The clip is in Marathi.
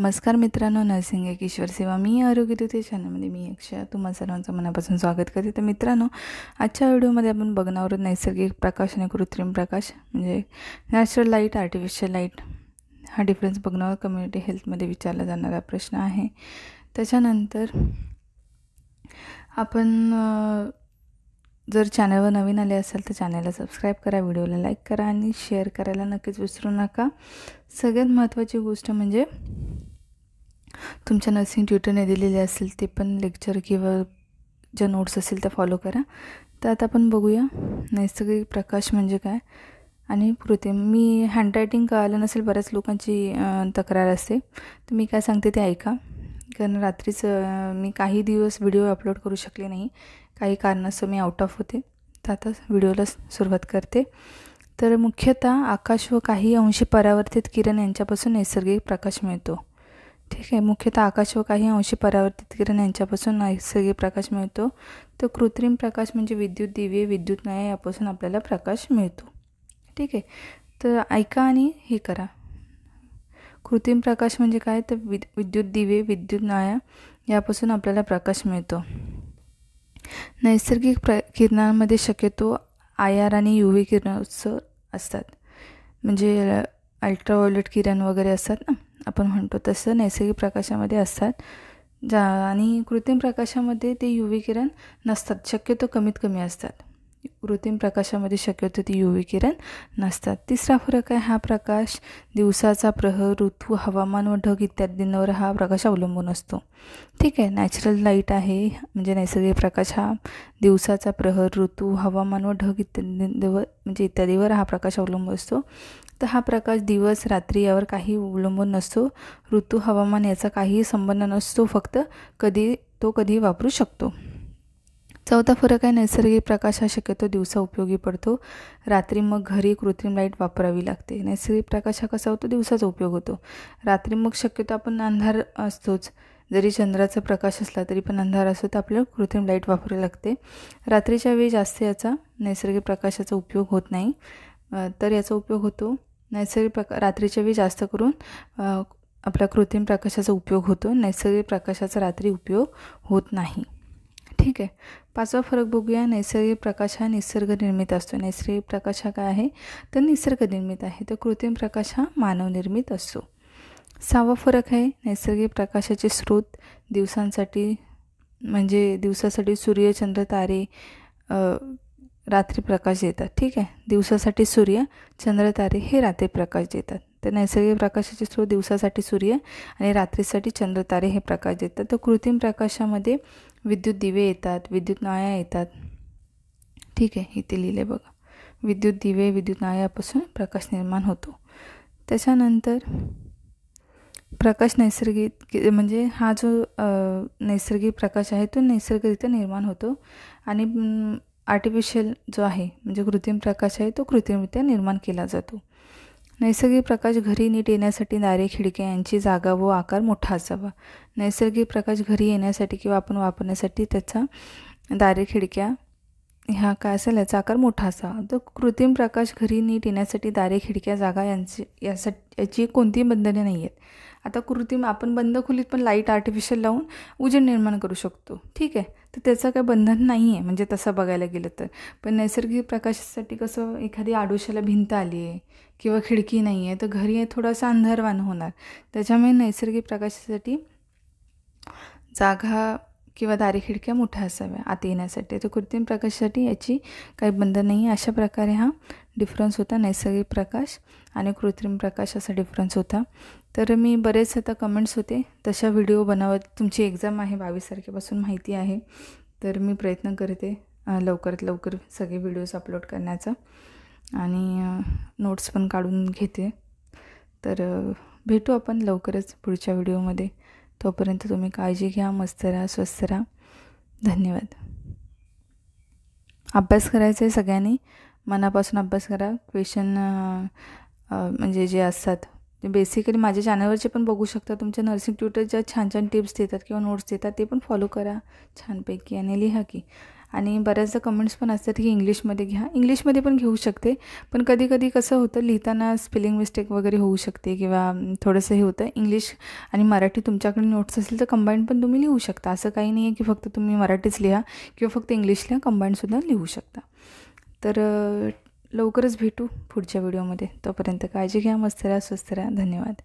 नमस्कार मित्रांनो नर्सिंग एक ईश्वर सेवा मी आरोग्य तिथे चॅनलमध्ये मी अक्षया तुम्हा सर्वांचं मनापासून स्वागत करते तर मित्रांनो आजच्या व्हिडिओमध्ये आपण बघणार नैसर्गिक प्रकाश आणि कृत्रिम प्रकाश म्हणजे नॅचरल लाईट आर्टिफिशियल लाईट हा डिफरन्स बघणार कम्युनिटी हेल्थमध्ये विचारला जाणारा प्रश्न आहे त्याच्यानंतर आपण जर चॅनलवर नवीन आले असाल तर चॅनलला सबस्क्राईब करा व्हिडिओला लाईक करा आणि शेअर करायला नक्कीच विसरू नका सगळ्यात महत्त्वाची गोष्ट म्हणजे तुमच्या नर्सिंग ट्युटरने दिलेले असेल ते पण लेक्चर किंवा ज्या नोट्स असेल त्या फॉलो करा तर आता आपण बघूया नैसर्गिक प्रकाश म्हणजे काय आणि कृत्रिम मी हँडरायटिंग कळालं नसेल बऱ्याच लोकांची तक्रार असते तर मी काय सांगते ते ऐका कारण रात्रीच मी काही दिवस व्हिडिओ अपलोड करू शकले नाही काही कारणास्तव मी आउट ऑफ होते तर आता व्हिडिओला सुरुवात करते तर मुख्यतः आकाश व काही अंशी परावर्तित किरण यांच्यापासून नैसर्गिक प्रकाश मिळतो ठीक आहे मुख्यतः आकाश व काही अंशी परावर्तित किरण यांच्यापासून नैसर्गिक प्रकाश मिळतो तर कृत्रिम प्रकाश म्हणजे विद्युत दिवे विद्युत नाया यापासून आपल्याला प्रकाश मिळतो ठीक आहे तर ऐका आणि हे करा कृत्रिम प्रकाश म्हणजे काय तर विद विद्युत दिवे विद्युत नाया यापासून आपल्याला प्रकाश मिळतो नैसर्गिक प्र किरणांमध्ये शक्यतो आय आर आणि यू व्ही किरणोत्सव असतात म्हणजे अल्ट्राव्हायोलेट किरण वगैरे असतात ना आपण म्हणतो तसं नैसर्गिक प्रकाशामध्ये असतात ज्या आणि कृत्रिम प्रकाशामध्ये ते यू किरण नसतात शक्यतो कमीत कमी असतात कृत्रिम प्रकाशामध्ये शक्यतो ती यू किरण नसतात तिसरा फरक आहे हा प्रकाश दिवसाचा प्रहर ऋतू हवामान व ढग इत्यादींवर हा प्रकाश अवलंबून असतो ठीक आहे नॅचरल लाईट आहे म्हणजे नैसर्गिक प्रकाश हा दिवसाचा प्रहर ऋतू हवामान व ढग इत्यादींवर म्हणजे इत्यादीवर हा प्रकाश अवलंबून असतो तर हा प्रकाश दिवस रात्री यावर काही अवलंबून नसतो ऋतू हवामान याचा काहीही संबंध नसतो फक्त कधी तो कधी वापरू शकतो चौथा फरक आहे नैसर्गिक प्रकाश हा शक्यतो दिवसा उपयोगी पडतो रात्री मग घरी कृत्रिम लाईट वापरावी लागते नैसर्गिक प्रकाश हा कसा होतो दिवसाचा उपयोग होतो रात्री मग शक्यतो आपण अंधार असतोच जरी चंद्राचा प्रकाश असला तरी पण अंधार असतो तर आपल्याला कृत्रिम लाईट वापरावी लागते रात्रीच्या वेळी जास्त याचा नैसर्गिक प्रकाशाचा उपयोग होत नाही तर याचा उपयोग होतो नैसर्गिक प्रका रात्रीच्या वेळी जास्त करून आपला कृत्रिम प्रकाशाचा उपयोग होतो नैसर्गिक प्रकाशाचा रात्री उपयोग होत नाही ठीक आहे पाचवा फरक बघूया नैसर्गिक प्रकाश हा निसर्ग निर्मित असतो नैसर्गिक प्रकाश हा काय आहे तर निसर्ग निर्मित आहे तर कृत्रिम प्रकाश हा मानवनिर्मित असतो सहावा फरक आहे नैसर्गिक प्रकाशाचे स्रोत दिवसांसाठी म्हणजे दिवसासाठी सूर्य चंद्र तारे रात्री प्रकाश देतात ठीक आहे दिवसासाठी सूर्य चंद्र तारे हे रात्री प्रकाश देतात तर नैसर्गिक प्रकाशाचे स्रोत दिवसासाठी सूर्य आणि रात्रीसाठी चंद्र तारे हे प्रकाश देतात तर कृत्रिम प्रकाशामध्ये विद्युत दिवे येतात विद्युत नाया येतात ठीक आहे इथे लिहिले बघा विद्युत दिवे विद्युत नायापासून प्रकाश निर्माण होतो त्याच्यानंतर प्रकाश नैसर्गिक म्हणजे हा जो नैसर्गिक प्रकाश आहे तो नैसर्गिकरित्या निर्माण होतो आणि आर्टिफिशियल जो आहे म्हणजे कृत्रिम प्रकाश आहे तो कृत्रिमरित्या निर्माण केला जातो नैसर्गिक प्रकाश घरी नीट येण्यासाठी दारे खिडक्या यांची जागा व आकार मोठा असावा नैसर्गिक प्रकाश घरी येण्यासाठी किंवा आपण वापरण्यासाठी त्याचा दारे खिडक्या ह्या काय असेल याचा आकार मोठा असावा तर कृत्रिम प्रकाश घरी नीट येण्यासाठी दारे खिडक्या जागा यांची यासाठी याची कोणती बंधने नाही आहेत आता कृत्रिम आपण बंद खोलीत पण लाईट आर्टिफिशियल लावून उजेड निर्माण करू शकतो ठीक आहे तर त्याचं काही बंधन नाही आहे म्हणजे तसं बघायला गेलं तर पण नैसर्गिक प्रकाशासाठी कसं एखादी आडोशाला भिंत आली आहे किंवा खिडकी नाही आहे तर घरी थोडासा अंधारवान होणार त्याच्यामुळे नैसर्गिक प्रकाशासाठी जागा किंवा दारी खिडक्या मोठ्या असाव्या आत येण्यासाठी तर कृत्रिम प्रकाशासाठी याची काही बंधन नाही आहे अशा प्रकारे हा डिफरन्स होता नैसर्गिक प्रकाश आणि कृत्रिम प्रकाश असा डिफरन्स होता तर मी बरेच आता कमेंट्स होते तशा व्हिडिओ बनवत तुमची एक्झाम आहे बावीस तारखेपासून माहिती आहे तर मी प्रयत्न करते लवकरात लवकर सगळे व्हिडिओज अपलोड करण्याचा आणि नोट्स पण काढून घेते तर भेटू आपण लवकरच पुढच्या व्हिडिओमध्ये तोपर्यंत तुम्ही काळजी घ्या मस्त राहा स्वस्थ राहा धन्यवाद अभ्यास करायचा आहे सगळ्यांनी मनापासून अभ्यास करा क्वेश्चन म्हणजे जे असतात बेसिकली माझ्या चॅनलवरचे पण बघू शकता तुमच्या नर्सिंग ट्युटर ज्या छान छान टिप्स देतात किंवा नोट्स देतात ते पण फॉलो करा छानपैकी आणि लिहा की आणि बऱ्याचदा कमेंट्स पण असतात की इंग्लिशमध्ये घ्या इंग्लिशमध्ये पण घेऊ शकते पण कधी कधी कसं होतं लिहिताना स्पेलिंग मिस्टेक वगैरे होऊ शकते किंवा थोडंसं हे होतं इंग्लिश आणि मराठी तुमच्याकडे नोट्स असेल तर कंबाईंड पण तुम्ही लिहू शकता असं काही नाही आहे की फक्त तुम्ही मराठीच लिहा किंवा फक्त इंग्लिश लिहा कंबाईंडसुद्धा लिहू शकता तर लवकरच भेटू पुढच्या व्हिडिओमध्ये तोपर्यंत काळजी घ्या मस्त राहा स्वस्त राहा धन्यवाद